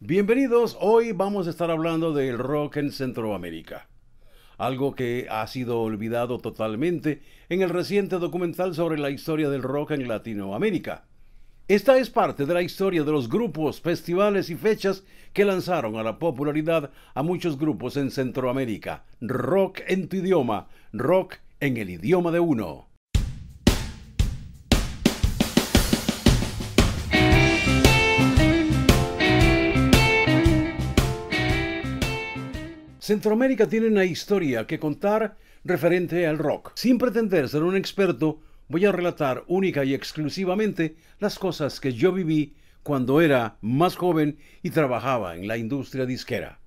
Bienvenidos, hoy vamos a estar hablando del rock en Centroamérica, algo que ha sido olvidado totalmente en el reciente documental sobre la historia del rock en Latinoamérica. Esta es parte de la historia de los grupos, festivales y fechas que lanzaron a la popularidad a muchos grupos en Centroamérica. Rock en tu idioma, rock en el idioma de uno. Centroamérica tiene una historia que contar referente al rock. Sin pretender ser un experto, voy a relatar única y exclusivamente las cosas que yo viví cuando era más joven y trabajaba en la industria disquera.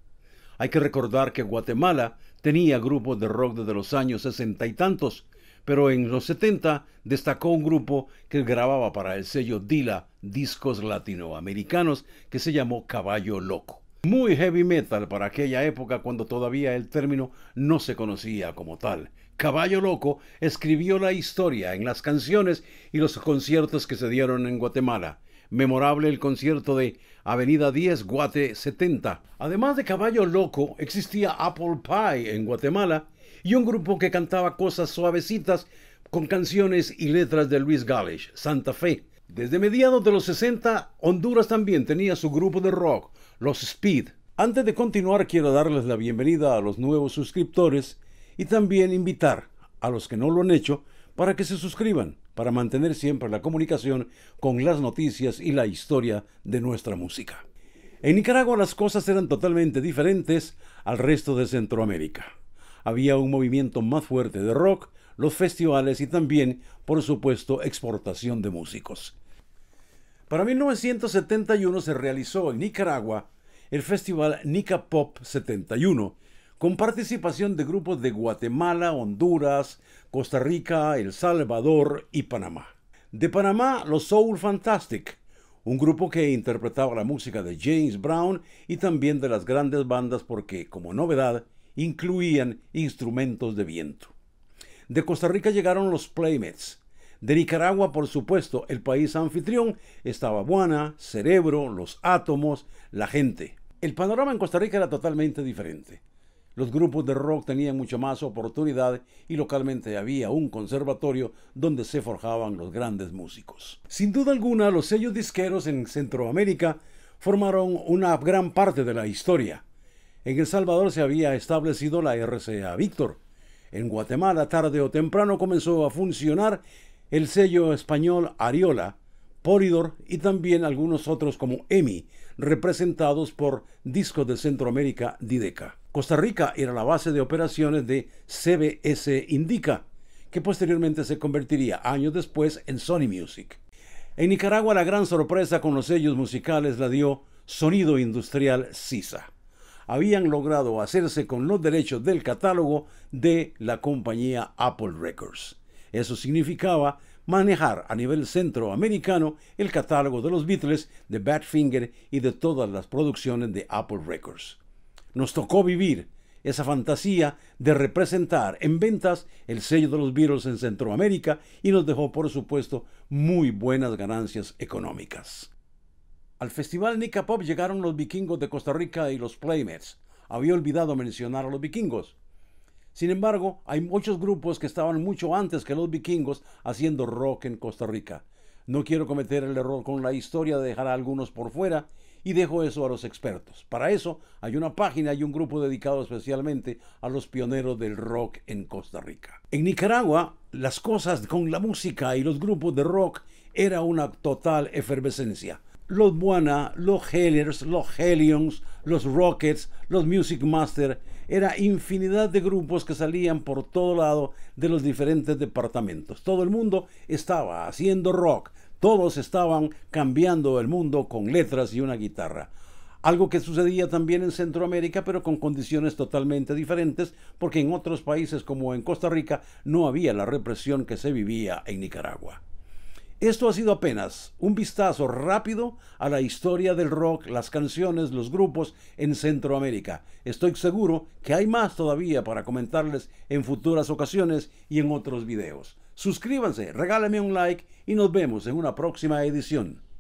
Hay que recordar que Guatemala tenía grupos de rock desde los años sesenta y tantos, pero en los setenta destacó un grupo que grababa para el sello Dila Discos Latinoamericanos que se llamó Caballo Loco muy heavy metal para aquella época cuando todavía el término no se conocía como tal. Caballo Loco escribió la historia en las canciones y los conciertos que se dieron en Guatemala. Memorable el concierto de Avenida 10 Guate 70. Además de Caballo Loco, existía Apple Pie en Guatemala y un grupo que cantaba cosas suavecitas con canciones y letras de Luis Gales, Santa Fe. Desde mediados de los 60, Honduras también tenía su grupo de rock, los Speed. Antes de continuar, quiero darles la bienvenida a los nuevos suscriptores y también invitar a los que no lo han hecho para que se suscriban, para mantener siempre la comunicación con las noticias y la historia de nuestra música. En Nicaragua las cosas eran totalmente diferentes al resto de Centroamérica. Había un movimiento más fuerte de rock, los festivales y también, por supuesto, exportación de músicos. Para 1971 se realizó en Nicaragua el festival Nica Pop 71, con participación de grupos de Guatemala, Honduras, Costa Rica, El Salvador y Panamá. De Panamá, los Soul Fantastic, un grupo que interpretaba la música de James Brown y también de las grandes bandas porque, como novedad, incluían instrumentos de viento. De Costa Rica llegaron los Playmates, de Nicaragua, por supuesto, el país anfitrión, estaba buena, Cerebro, los átomos, la gente. El panorama en Costa Rica era totalmente diferente. Los grupos de rock tenían mucha más oportunidad y localmente había un conservatorio donde se forjaban los grandes músicos. Sin duda alguna, los sellos disqueros en Centroamérica formaron una gran parte de la historia. En El Salvador se había establecido la RCA Víctor. En Guatemala, tarde o temprano, comenzó a funcionar el sello español Ariola, Polydor y también algunos otros como EMI, representados por Discos de Centroamérica Dideca. Costa Rica era la base de operaciones de CBS Indica, que posteriormente se convertiría años después en Sony Music. En Nicaragua la gran sorpresa con los sellos musicales la dio Sonido Industrial Sisa. Habían logrado hacerse con los derechos del catálogo de la compañía Apple Records. Eso significaba manejar a nivel centroamericano el catálogo de los Beatles, de Badfinger y de todas las producciones de Apple Records. Nos tocó vivir esa fantasía de representar en ventas el sello de los Beatles en Centroamérica y nos dejó, por supuesto, muy buenas ganancias económicas. Al festival Nica Pop llegaron los vikingos de Costa Rica y los Playmates. Había olvidado mencionar a los vikingos. Sin embargo, hay muchos grupos que estaban mucho antes que los vikingos haciendo rock en Costa Rica. No quiero cometer el error con la historia de dejar a algunos por fuera y dejo eso a los expertos. Para eso hay una página y un grupo dedicado especialmente a los pioneros del rock en Costa Rica. En Nicaragua, las cosas con la música y los grupos de rock era una total efervescencia. Los Buana, los Hellers, los Hellions, los Rockets, los Music Master era infinidad de grupos que salían por todo lado de los diferentes departamentos. Todo el mundo estaba haciendo rock, todos estaban cambiando el mundo con letras y una guitarra. Algo que sucedía también en Centroamérica, pero con condiciones totalmente diferentes, porque en otros países como en Costa Rica no había la represión que se vivía en Nicaragua. Esto ha sido apenas un vistazo rápido a la historia del rock, las canciones, los grupos en Centroamérica. Estoy seguro que hay más todavía para comentarles en futuras ocasiones y en otros videos. Suscríbanse, regálenme un like y nos vemos en una próxima edición.